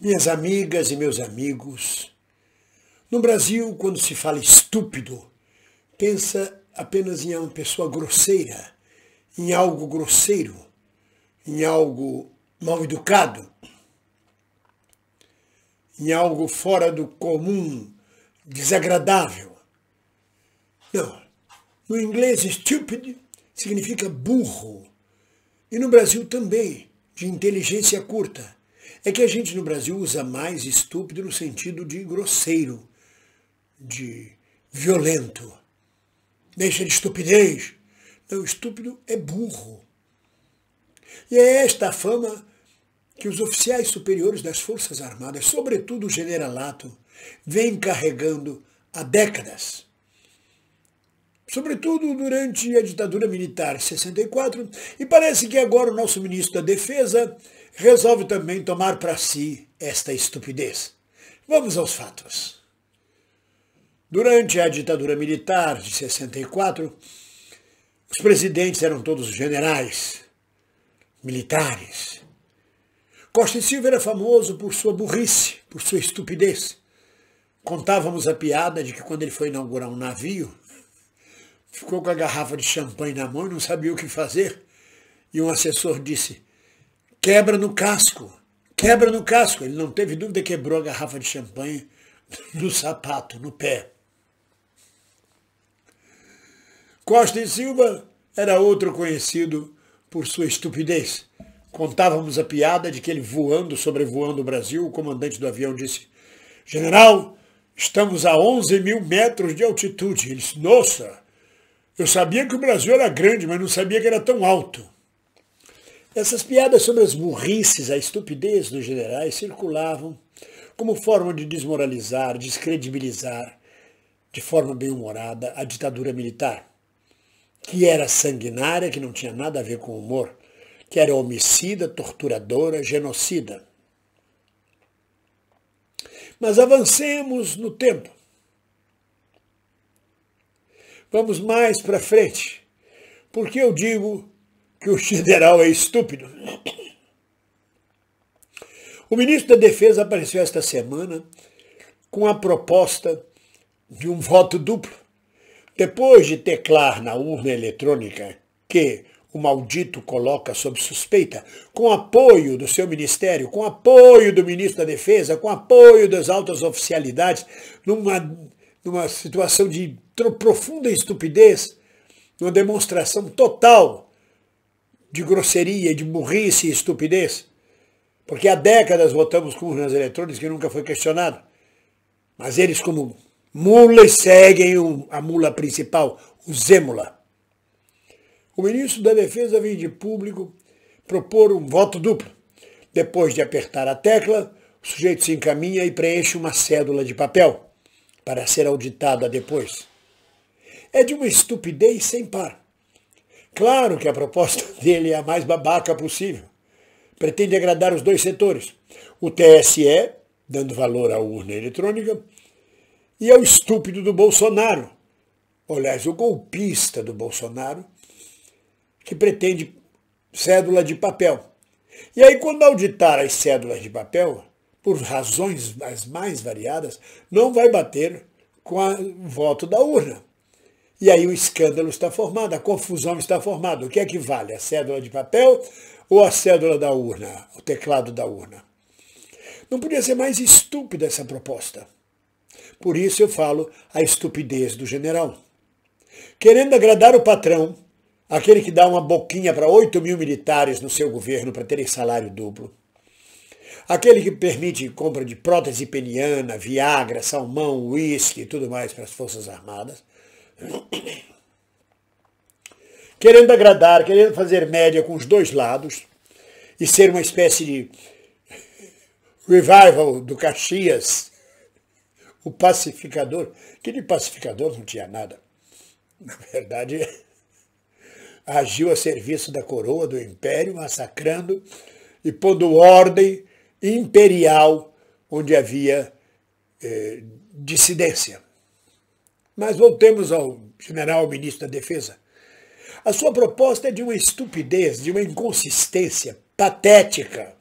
Minhas amigas e meus amigos, no Brasil, quando se fala estúpido, pensa apenas em uma pessoa grosseira, em algo grosseiro, em algo mal educado, em algo fora do comum, desagradável. Não. No inglês, stupid significa burro. E no Brasil também, de inteligência curta é que a gente no Brasil usa mais estúpido no sentido de grosseiro, de violento. Deixa de estupidez. Não, estúpido é burro. E é esta fama que os oficiais superiores das Forças Armadas, sobretudo o generalato, vem carregando há décadas sobretudo durante a ditadura militar de 64, e parece que agora o nosso ministro da Defesa resolve também tomar para si esta estupidez. Vamos aos fatos. Durante a ditadura militar de 64, os presidentes eram todos generais, militares. Costa e Silva era famoso por sua burrice, por sua estupidez. Contávamos a piada de que quando ele foi inaugurar um navio, ficou com a garrafa de champanhe na mão e não sabia o que fazer. E um assessor disse: quebra no casco, quebra no casco. Ele não teve dúvida, quebrou a garrafa de champanhe no sapato, no pé. Costa e Silva era outro conhecido por sua estupidez. Contávamos a piada de que ele voando, sobrevoando o Brasil, o comandante do avião disse: General, estamos a 11 mil metros de altitude. Ele disse: Nossa, eu sabia que o Brasil era grande, mas não sabia que era tão alto. Essas piadas sobre as burrices, a estupidez dos generais circulavam como forma de desmoralizar, descredibilizar, de forma bem-humorada, a ditadura militar, que era sanguinária, que não tinha nada a ver com humor, que era homicida, torturadora, genocida. Mas avancemos no tempo. Vamos mais para frente. Porque eu digo que o general é estúpido. O ministro da Defesa apareceu esta semana com a proposta de um voto duplo. Depois de teclar na urna eletrônica que o maldito coloca sob suspeita, com apoio do seu ministério, com apoio do ministro da Defesa, com apoio das altas oficialidades, numa, numa situação de profunda estupidez, uma demonstração total de grosseria, de burrice e estupidez, porque há décadas votamos com urnas eletrônicas que nunca foi questionado. Mas eles, como mulas, seguem a mula principal, o Zemula. O ministro da Defesa veio de público propor um voto duplo. Depois de apertar a tecla, o sujeito se encaminha e preenche uma cédula de papel para ser auditada depois é de uma estupidez sem par. Claro que a proposta dele é a mais babaca possível. Pretende agradar os dois setores. O TSE, dando valor à urna eletrônica, e ao estúpido do Bolsonaro. Aliás, o golpista do Bolsonaro, que pretende cédula de papel. E aí, quando auditar as cédulas de papel, por razões as mais variadas, não vai bater com o voto da urna. E aí o escândalo está formado, a confusão está formada. O que é que vale? A cédula de papel ou a cédula da urna, o teclado da urna? Não podia ser mais estúpida essa proposta. Por isso eu falo a estupidez do general. Querendo agradar o patrão, aquele que dá uma boquinha para 8 mil militares no seu governo para terem salário duplo, aquele que permite compra de prótese peniana, viagra, salmão, uísque e tudo mais para as Forças Armadas, Querendo agradar, querendo fazer média com os dois lados e ser uma espécie de revival do Caxias, o pacificador, que de pacificador não tinha nada. Na verdade, agiu a serviço da coroa, do império, massacrando e pondo ordem imperial onde havia eh, dissidência. Mas voltemos ao general ministro da Defesa. A sua proposta é de uma estupidez, de uma inconsistência patética.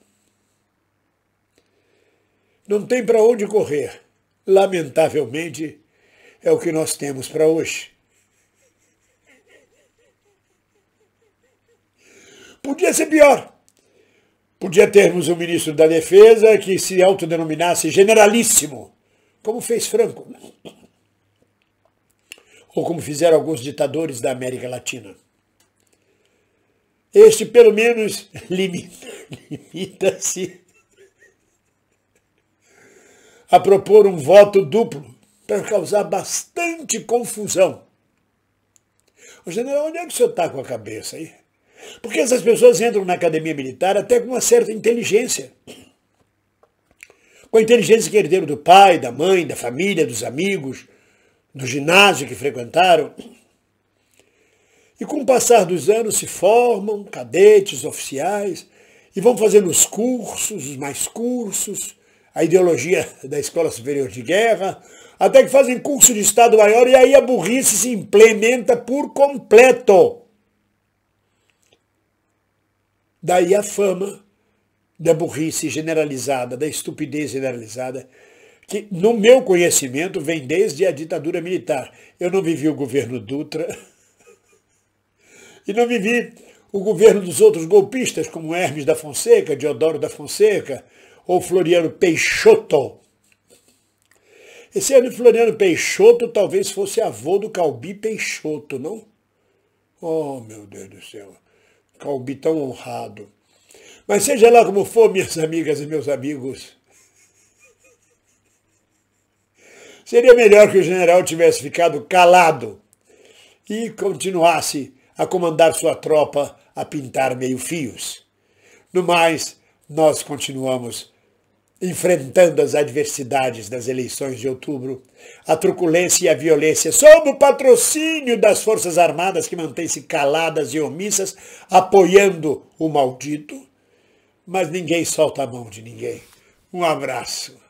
Não tem para onde correr. Lamentavelmente, é o que nós temos para hoje. Podia ser pior. Podia termos um ministro da Defesa que se autodenominasse generalíssimo, como fez Franco ou como fizeram alguns ditadores da América Latina. Este, pelo menos, limita-se a propor um voto duplo para causar bastante confusão. O general, onde é que o senhor está com a cabeça aí? Porque essas pessoas entram na academia militar até com uma certa inteligência. Com a inteligência que herdeiro do pai, da mãe, da família, dos amigos, do ginásio que frequentaram. E com o passar dos anos se formam cadetes, oficiais, e vão fazendo os cursos, os mais cursos, a ideologia da Escola Superior de Guerra, até que fazem curso de Estado Maior e aí a burrice se implementa por completo. Daí a fama da burrice generalizada, da estupidez generalizada que, no meu conhecimento, vem desde a ditadura militar. Eu não vivi o governo Dutra e não vivi o governo dos outros golpistas, como Hermes da Fonseca, Diodoro da Fonseca ou Floriano Peixoto. Esse ano Floriano Peixoto talvez fosse avô do Calbi Peixoto, não? Oh, meu Deus do céu. Calbi tão honrado. Mas seja lá como for, minhas amigas e meus amigos, Seria melhor que o general tivesse ficado calado e continuasse a comandar sua tropa a pintar meio-fios. No mais, nós continuamos enfrentando as adversidades das eleições de outubro, a truculência e a violência, sob o patrocínio das Forças Armadas que mantêm-se caladas e omissas, apoiando o maldito. Mas ninguém solta a mão de ninguém. Um abraço.